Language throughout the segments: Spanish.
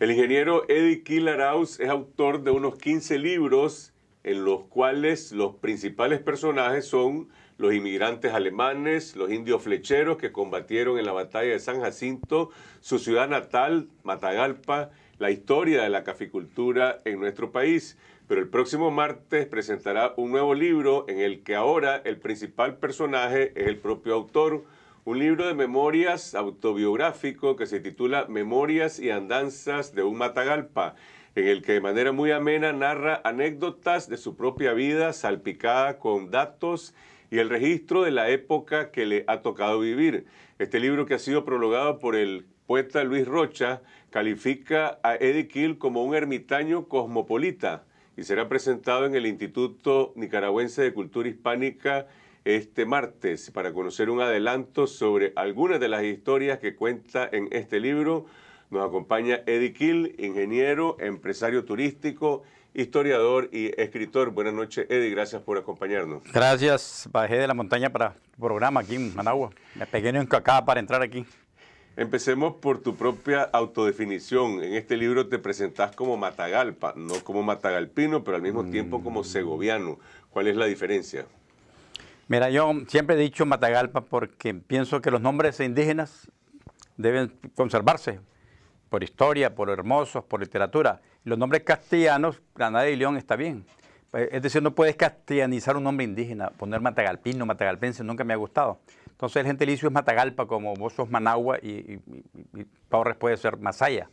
El ingeniero Eddie Killer es autor de unos 15 libros en los cuales los principales personajes son los inmigrantes alemanes, los indios flecheros que combatieron en la batalla de San Jacinto, su ciudad natal, Matagalpa, la historia de la caficultura en nuestro país. Pero el próximo martes presentará un nuevo libro en el que ahora el principal personaje es el propio autor, un libro de memorias autobiográfico que se titula Memorias y Andanzas de un Matagalpa, en el que de manera muy amena narra anécdotas de su propia vida salpicada con datos y el registro de la época que le ha tocado vivir. Este libro que ha sido prologado por el poeta Luis Rocha califica a Eddie Kill como un ermitaño cosmopolita y será presentado en el Instituto Nicaragüense de Cultura Hispánica este martes para conocer un adelanto sobre algunas de las historias que cuenta en este libro. Nos acompaña Eddie Kill, ingeniero, empresario turístico, historiador y escritor. Buenas noches, Eddie, gracias por acompañarnos. Gracias, bajé de la montaña para el programa aquí en Managua. Me pegué en para entrar aquí. Empecemos por tu propia autodefinición. En este libro te presentás como Matagalpa, no como Matagalpino, pero al mismo tiempo como mm. segoviano. ¿Cuál es la diferencia? Mira, yo siempre he dicho Matagalpa porque pienso que los nombres indígenas deben conservarse por historia, por hermosos, por literatura. Los nombres castellanos, Granada y León está bien. Eh, es decir, no puedes castellanizar un nombre indígena, poner matagalpino, matagalpense, nunca me ha gustado. Entonces el gentilicio es Matagalpa, como vos sos Managua y, puede ser Masaya.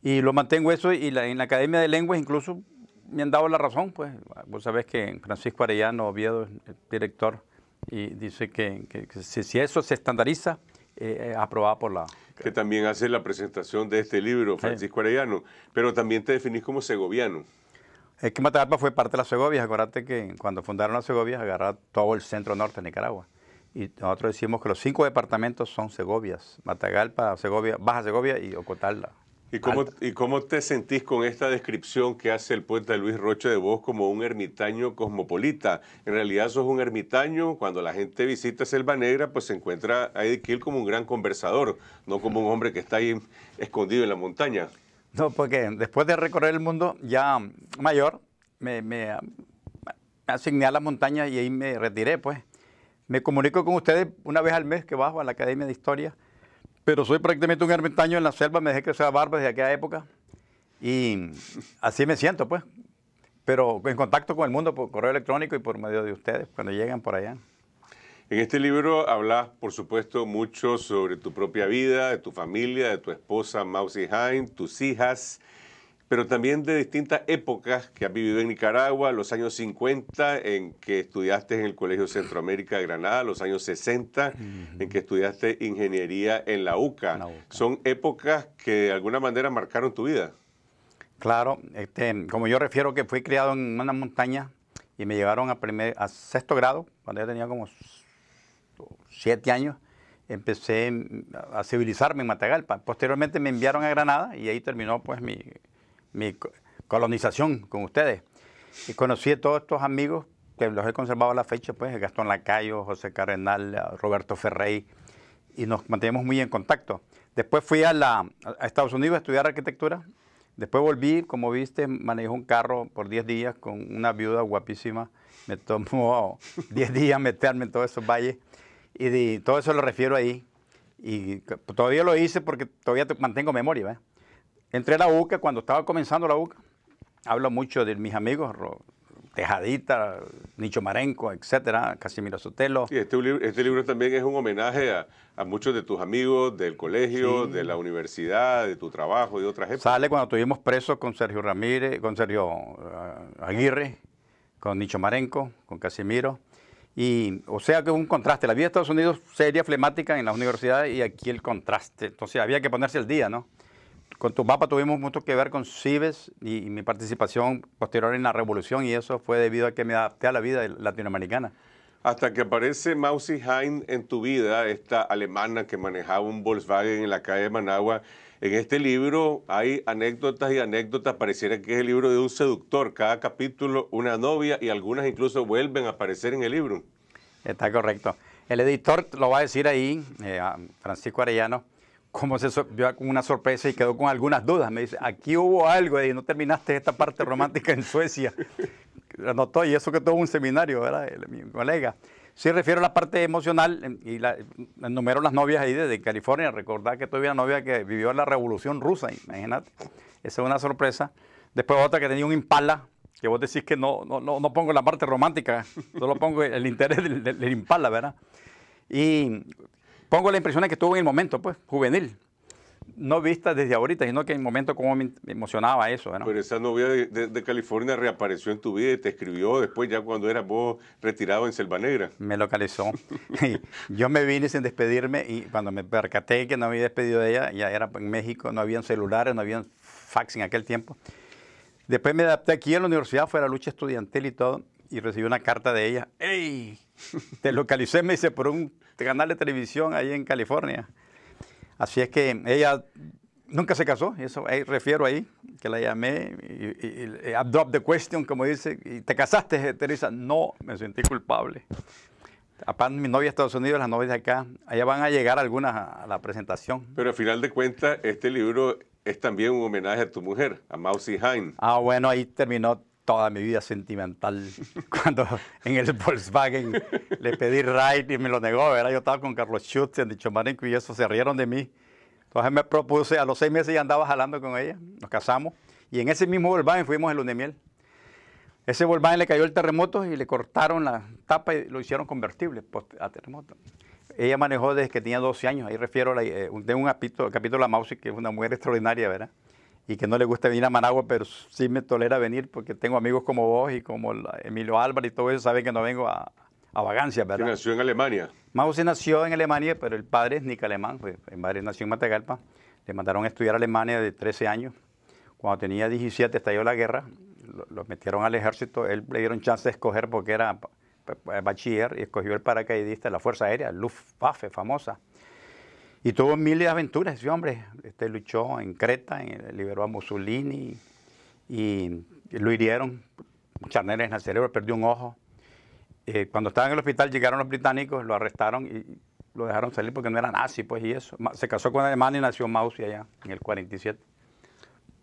Y lo mantengo eso y en la Academia de Lenguas incluso me han dado la razón, pues. Vos sabés que Francisco Arellano Oviedo, el director, y dice que, si, eso se estandariza, eh, aprobada por la... Que también hace la presentación de este libro, Francisco Arellano, pero también te definís como segoviano. Es que Matagalpa fue parte de las Segovias. Acuérdate que cuando fundaron las Segovias agarraron todo el centro norte de Nicaragua. Y nosotros decimos que los cinco departamentos son Segovias. Matagalpa, Segovia, Baja Segovia y Ocotalda. ¿Y cómo, ¿Y cómo te sentís con esta descripción que hace el poeta Luis Rocha de vos como un ermitaño cosmopolita? En realidad sos un ermitaño, cuando la gente visita Selva Negra, pues se encuentra a Edith como un gran conversador, no como un hombre que está ahí escondido en la montaña. No, porque después de recorrer el mundo ya mayor, me, me asigné a la montaña y ahí me retiré, pues. Me comunico con ustedes una vez al mes que bajo a la Academia de Historia pero soy prácticamente un ermitaño en la selva, me dejé crecer sea barba desde aquella época y así me siento, pues. Pero en contacto con el mundo por correo electrónico y por medio de ustedes, cuando llegan por allá. En este libro hablas, por supuesto, mucho sobre tu propia vida, de tu familia, de tu esposa Mausi Hine, tus hijas, pero también de distintas épocas que has vivido en Nicaragua, los años 50 en que estudiaste en el Colegio Centroamérica de Granada, los años 60 en que estudiaste ingeniería en la UCA. Son épocas que de alguna manera marcaron tu vida. Claro, este, como yo refiero que fui criado en una montaña y me llevaron a, primer, a sexto grado, cuando yo tenía como siete años, empecé a civilizarme en Matagalpa. Posteriormente me enviaron a Granada y ahí terminó pues mi, mi colonización con ustedes. Y conocí a todos estos amigos que los he conservado a la fecha, pues Gastón Lacayo, José Cardenal, Roberto Ferrey, y nos mantenemos muy en contacto. Después fui a, la, Estados Unidos a estudiar arquitectura. Después volví, como viste, manejé un carro por 10 días con una viuda guapísima. Me tomó 10 días meterme en todos esos valles. Y de, todo eso lo refiero ahí. Y pues, todavía lo hice porque todavía mantengo memoria. ¿eh? Entré la UCA cuando estaba comenzando la UCA. Hablo mucho de mis amigos, Tejadita, Nicho Marenco, etcétera, Casimiro Sotelo. Y este, este, libro también es un homenaje a, muchos de tus amigos del colegio, de la universidad, de tu trabajo, de otras épocas. Sale cuando estuvimos presos con Sergio Ramírez, con Sergio uh, Aguirre, con Nicho Marenco, con Casimiro. Y, o sea que es un contraste. La vida de Estados Unidos sería flemática en las universidades y aquí el contraste. Entonces había que ponerse el día, ¿no? con tu papá tuvimos mucho que ver con Cibes y, mi participación posterior en la revolución y eso fue debido a que me adapté a la vida latinoamericana. Hasta que aparece Mausi Hein en tu vida, esta alemana que manejaba un Volkswagen en la calle de Managua. En este libro hay anécdotas y anécdotas, pareciera que es el libro de un seductor, cada capítulo una novia y algunas incluso vuelven a aparecer en el libro. Está correcto. El editor lo va a decir ahí, eh, Francisco Arellano, como se vio con una sorpresa y quedó con algunas dudas. Me dice, aquí hubo algo, y no terminaste esta parte romántica en Suecia. notó y eso que tuvo un seminario, ¿verdad? Mi colega. Sí refiero a la parte emocional, em, y la, enumero las novias ahí desde California. Recordad que tuve una novia que vivió la revolución rusa, imagínate. Esa es una sorpresa. Después otra que tenía un impala, que vos decís que no, no, no, pongo la parte romántica, solo pongo el interés del, del impala, ¿verdad? Y Pongo la impresión que tuvo en el momento, pues, juvenil. No vista desde ahorita, sino que en el momento como me emocionaba eso. Pero esa novia de, California reapareció en tu vida y te escribió después, ya cuando eras vos retirado en Selva Negra. Me localizó. yo me vine sin despedirme y cuando me percaté que no había despedido de ella, ya era en México, no habían celulares, no habían fax en aquel tiempo. Después me adapté aquí en la universidad, fue a la lucha estudiantil y todo, y recibí una carta de ella. ¡Ey! Te localicé, me dice, por un canal de televisión ahí en California. Así es que ella nunca se casó, eso ahí refiero ahí, que la llamé, y, y, the question, como dice, y te casaste, Teresa. No, me sentí culpable. Aparte, mi novia de Estados Unidos, las novias de acá, allá van a llegar algunas a, la presentación. Pero al final de cuentas, este libro es también un homenaje a tu mujer, a Mausi Hine. Ah, bueno, ahí terminó toda mi vida sentimental cuando en el Volkswagen le pedí ride y me lo negó, ¿verdad? Yo estaba con Carlos Schutz en dicho Marenco y eso se rieron de mí. Entonces me propuse, a los seis meses ya andaba jalando con ella, nos casamos y en ese mismo Volkswagen fuimos el de miel. Ese Volkswagen le cayó el terremoto y le cortaron la tapa y lo hicieron convertible pues, a terremoto. Ella manejó desde que tenía 12 años, ahí refiero, eh, de un capítulo, capítulo a Mausi, que es una mujer extraordinaria, ¿verdad? y que no le gusta venir a Managua, pero sí me tolera venir porque tengo amigos como vos y como Emilio Álvarez y todo eso, saben que no vengo a, a ¿verdad? nació en Alemania. Mao se nació en Alemania, pero el padre es Nick Alemán, el padre nació en Matagalpa, le mandaron a estudiar a Alemania de 13 años. Cuando tenía 17 estalló la guerra, lo, metieron al ejército, él le dieron chance de escoger porque era bachiller y escogió el paracaidista de la Fuerza Aérea, Luftwaffe, famosa. Y tuvo de aventuras ese hombre. Este luchó en Creta, liberó a Mussolini y, lo hirieron, charnel en el cerebro, perdió un ojo. Eh, cuando estaba en el hospital llegaron los británicos, lo arrestaron y lo dejaron salir porque no era nazi, pues, y eso. Se casó con Alemania y nació Mausi allá, en el 47.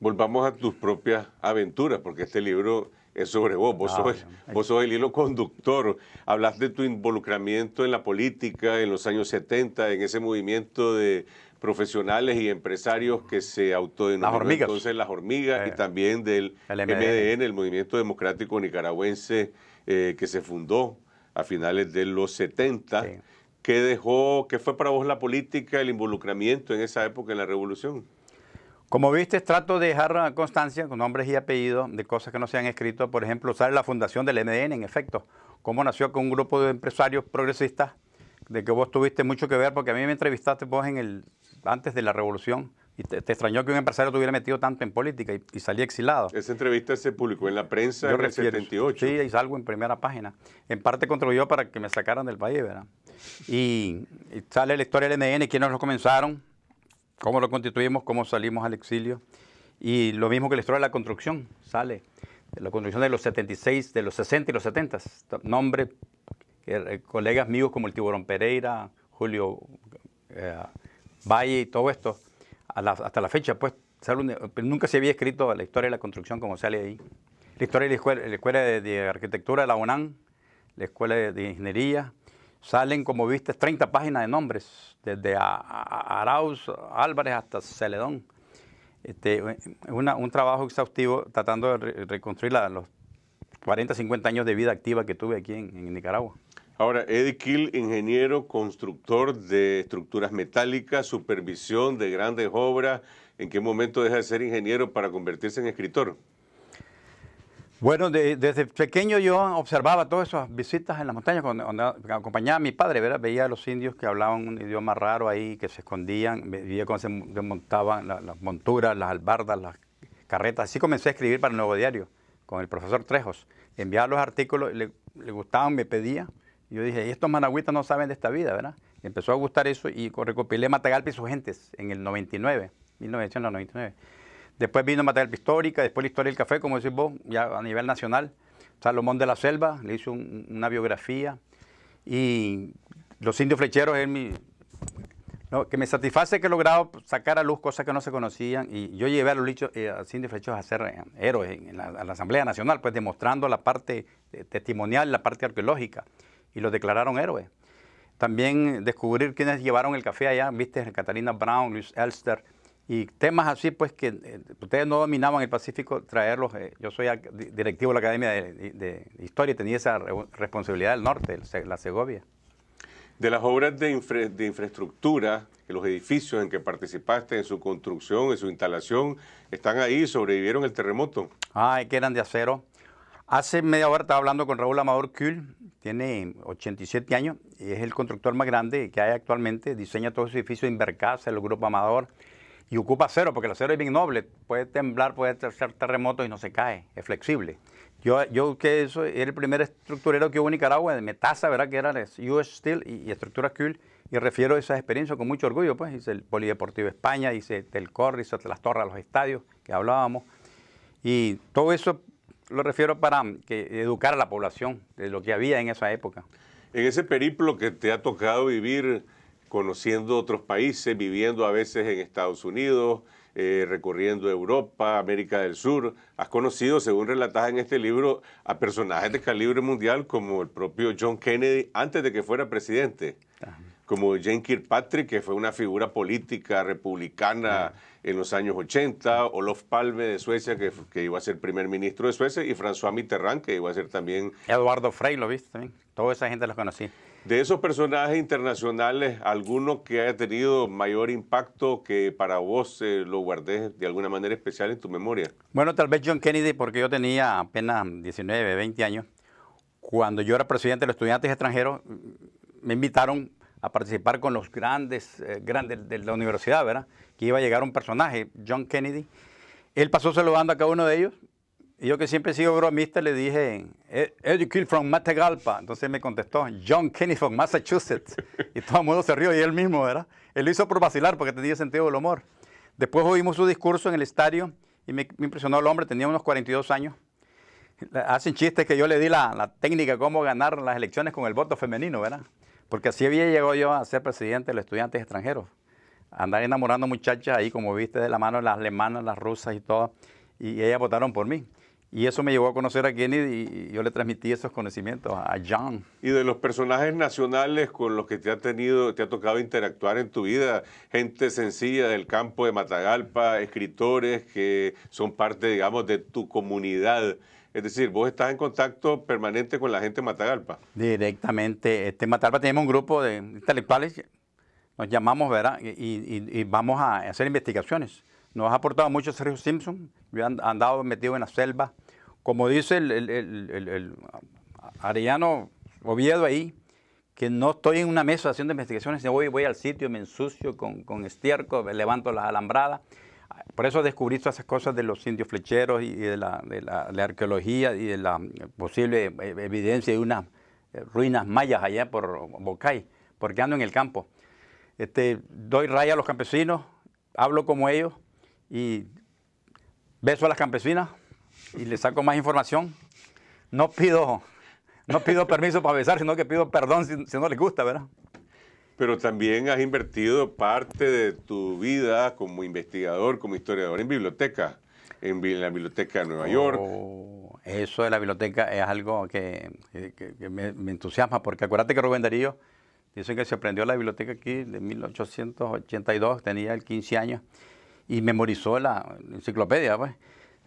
Volvamos a tus propias aventuras, porque este libro es sobre vos. Vos, ah, sos, el hilo conductor. Hablas de tu involucramiento en la política en los años 70, en ese movimiento de profesionales y empresarios que se autodenominaron entonces las hormigas y eh, también del MDN. el Movimiento Democrático Nicaragüense eh, que se fundó a finales de los 70. ¿Qué dejó, qué fue para vos la política, el involucramiento en esa época en la revolución? Como viste, trato de dejar constancia con nombres y apellidos de cosas que no se han escrito. Por ejemplo, usar la fundación del MDN, en efecto, cómo nació con un grupo de empresarios progresistas, de que vos tuviste mucho que ver, porque a mí me entrevistaste vos en el, antes de la revolución. Y te, extrañó que un empresario te metido tanto en política y, salí exilado. Esa entrevista se publicó en la prensa en el 78. Sí, y salgo en primera página. En parte contribuyó para que me sacaran del país, ¿verdad? Y, sale la historia del MDN, quiénes lo comenzaron, cómo lo constituimos, cómo salimos al exilio. Y lo mismo que la historia de la construcción, sale de la construcción de los 76, de los 60 y los 70. Nombres, eh, colegas míos como el Tiburón Pereira, Julio eh, Valle y todo esto, hasta la fecha, pues eh, nunca se había escrito la historia de la construcción como sale ahí. La historia de la escuela, de, arquitectura de la UNAM, la escuela de ingeniería, Salen, como viste, 30 páginas de nombres, desde a, Arauz Álvarez hasta Celedón. Este, una, un trabajo exhaustivo tratando de reconstruir los 40, 50 años de vida activa que tuve aquí en, Nicaragua. Ahora, Eddie Kill, ingeniero, constructor de estructuras metálicas, supervisión de grandes obras, ¿en qué momento deja de ser ingeniero para convertirse en escritor? Bueno, desde pequeño yo observaba todas esas visitas en las montañas, cuando, acompañaba a mi padre, ¿verdad? Veía a los indios que hablaban un idioma raro ahí, que se escondían, veía cómo se montaban las, monturas, las albardas, las carretas. Así comencé a escribir para el Nuevo Diario con el profesor Trejos. Enviaba los artículos, le, gustaban, me pedía. yo dije, estos managüitas no saben de esta vida, ¿verdad? empezó a gustar eso y recopilé Matagalpa y sus gentes en el 99, 1999. Después vino Material Histórica, después la historia del café, como decís vos, ya a nivel nacional. Salomón de la Selva le hizo una biografía. Y Los Indios Flecheros que me satisface que he logrado sacar a luz cosas que no se conocían. Y yo llevé a los, eh, indios flecheros a ser eh, héroes en la, Asamblea Nacional, pues demostrando la parte eh, testimonial, la parte arqueológica. Y los declararon héroes también descubrir quiénes llevaron el café allá, viste, Catalina Brown, Luis Elster, y temas así, pues que eh, ustedes no dominaban el Pacífico, traerlos. Eh, yo soy directivo de la Academia de, Historia y tenía esa responsabilidad del norte, la Segovia. De las obras de, de infraestructura, los edificios en que participaste en su construcción, en su instalación, están ahí, sobrevivieron el terremoto. Ay, que eran de acero. Hace media hora estaba hablando con Raúl Amador Kuhl, tiene 87 años y es el constructor más grande que hay actualmente, diseña todos esos edificios, Invercasa, el Grupo Amador y ocupa cero porque el acero es bien noble, puede temblar, puede hacer terremotos y no se cae, es flexible. Yo, yo que eso, era el primer estructurero que hubo en Nicaragua, de metaza, ¿verdad? Que era US Steel y, y Estructura Cool, y refiero a esa experiencia con mucho orgullo, pues, hice el Polideportivo España, hice el Corri, hice las torres, los estadios que hablábamos, y todo eso lo refiero para mm, educar a la población de lo que había en esa época. En ese periplo que te ha tocado vivir, conociendo otros países, viviendo a veces en Estados Unidos, eh, recorriendo Europa, América del Sur. Has conocido, según relatas en este libro, a personajes de calibre mundial como el propio John Kennedy antes de que fuera presidente, como Jane Kirkpatrick, que fue una figura política republicana en los años 80, Olof Palme de Suecia, que, iba a ser primer ministro de Suecia, y François Mitterrand, que iba a ser también... Eduardo Frey, lo viste también. Toda esa gente los conocí. De esos personajes internacionales, ¿alguno que haya tenido mayor impacto que para vos eh, lo guardes de alguna manera especial en tu memoria? Bueno, tal vez John Kennedy, porque yo tenía apenas 19, 20 años. Cuando yo era presidente de los estudiantes extranjeros, mm, me invitaron a participar con los grandes, eh, grandes de la universidad, ¿verdad? Que iba a llegar un personaje, John Kennedy. Él pasó saludando a cada uno de ellos y yo que siempre sigo bromista le dije, Eddie eh, eh, Kill from Matagalpa? Entonces me contestó, John Kenny from Massachusetts. Y todo el mundo se rió y él mismo, ¿verdad? Él lo hizo por vacilar porque tenía sentido del humor. Después oímos su discurso en el estadio y me, impresionó el hombre, tenía unos 42 años. Hacen chistes que yo le di la, la técnica cómo ganar las elecciones con el voto femenino, ¿verdad? Porque así había llegado yo a ser presidente de los estudiantes extranjeros. Andar enamorando muchachas ahí, como viste, de la mano las alemanas, las rusas y todo. Y ellas votaron por mí. Y eso me llevó a conocer a Kennedy y yo le transmití esos conocimientos a John. Y de los personajes nacionales con los que te ha tenido, te ha tocado interactuar en tu vida, gente sencilla del campo de Matagalpa, escritores que son parte, digamos, de tu comunidad. Es decir, vos estás en contacto permanente con la gente de Matagalpa. Directamente. Este, en Matagalpa tenemos un grupo de intelectuales, nos llamamos, ¿verdad? Y, y vamos a hacer investigaciones. Nos ha aportado mucho Sergio Simpson, yo he andado metido en la selva. Como dice el, Arellano Oviedo ahí, que no estoy en una mesa haciendo investigaciones, hoy voy al sitio, me ensucio con, estiércol, levanto las alambradas. Por eso descubrí todas esas cosas de los indios flecheros y de la, arqueología y de la posible eh, evidencia de unas eh, ruinas mayas allá por Bocay, porque ando en el campo. Este, doy raya a los campesinos, hablo como ellos, y beso a las campesinas y les saco más información. No pido, no pido permiso para besar, sino que pido perdón si, no les gusta, ¿verdad? Pero también has invertido parte de tu vida como investigador, como historiador en biblioteca, en, la Biblioteca de Nueva York. Oh, eso de la biblioteca es algo que, me, entusiasma, porque acuérdate que Rubén Darío, dicen que se aprendió la biblioteca aquí de 1882, tenía el 15 años, y memorizó la, enciclopedia. Pues.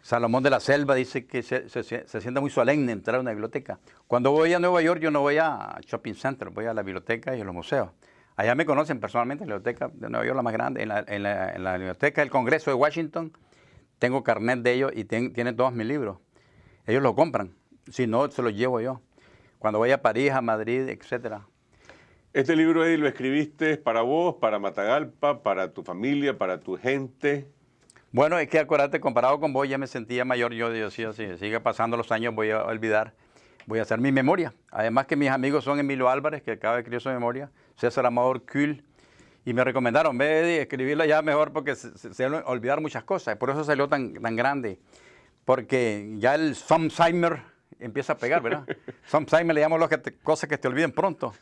Salomón de la Selva dice que se, se, sienta muy solemne entrar a una biblioteca. Cuando voy a Nueva York, yo no voy a shopping center, voy a la biblioteca y a los museos. Allá me conocen personalmente, la biblioteca de Nueva York, la más grande, en la, biblioteca del Congreso de Washington. Tengo carnet de ellos y tienen todos mis libros. Ellos los compran. Si no, se los llevo yo. Cuando voy a París, a Madrid, etcétera, este libro, Eddie, lo escribiste para vos, para Matagalpa, para tu familia, para tu gente. Bueno, es que acuérdate, comparado con vos ya me sentía mayor. Yo decía, si sigue pasando los años voy a olvidar, voy a hacer mi memoria. Además que mis amigos son Emilio Álvarez, que acaba de escribir su memoria, César Amador Kuhl, y me recomendaron, ve Eddie, escribirla ya mejor porque se, olvidar muchas cosas. Por eso salió tan, tan grande, porque ya el Alzheimer empieza a pegar, ¿verdad? Alzheimer le llamamos las cosas que te olviden pronto,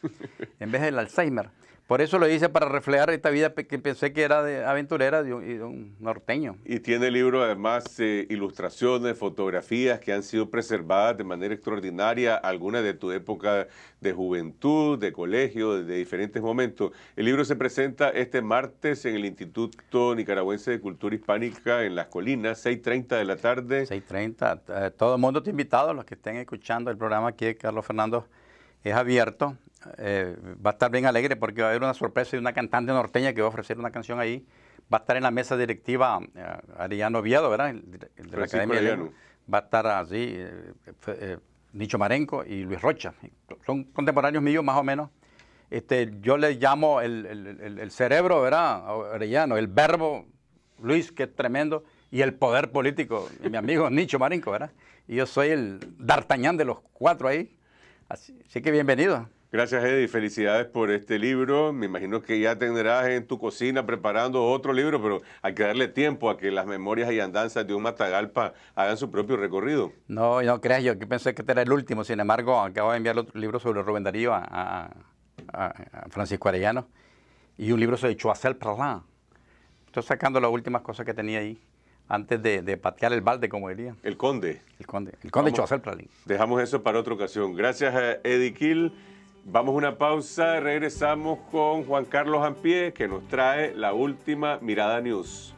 en vez del Alzheimer. Por eso lo hice para reflejar esta vida que pensé que era de aventurera y un, de un norteño. Y tiene el libro además eh, ilustraciones, fotografías que han sido preservadas de manera extraordinaria, algunas de tu época de juventud, de colegio, de diferentes momentos. El libro se presenta este martes en el Instituto Nicaragüense de Cultura Hispánica en Las Colinas, 6.30 de la tarde. 6.30. Eh, todo el mundo está invitado, los que estén escuchando el programa aquí Carlos Fernando es abierto eh, va a estar bien alegre porque va a haber una sorpresa de una cantante norteña que va a ofrecer una canción ahí. Va a estar en la mesa directiva eh, Ariano Viedo ¿verdad? El, de la Academia Va a estar así eh, Nicho Marenco y Luis Rocha. Son contemporáneos míos más o menos. Este, yo le llamo el, el, cerebro, ¿verdad? Arellano, el verbo, Luis, que es tremendo, y el poder político, mi amigo Nicho Marenco ¿verdad? Y yo soy el d'Artagnan de los cuatro ahí. Así, así que bienvenido. Gracias, Eddie. Felicidades por este libro. Me imagino que ya tendrás en tu cocina preparando otro libro, pero hay que darle tiempo a que las memorias y andanzas de un Matagalpa hagan su propio recorrido. No, no creas, yo que pensé que este era el último. Sin embargo, acabo de enviar otro libro sobre Rubén Darío a, Francisco Arellano y un libro sobre Choisel Perlin. Estoy sacando las últimas cosas que tenía ahí antes de, patear el balde, como diría. El conde. El conde. El conde Choacel Dejamos eso para otra ocasión. Gracias a eh, Eddie Kill. Vamos a una pausa, regresamos con Juan Carlos Ampie, que nos trae la última Mirada News.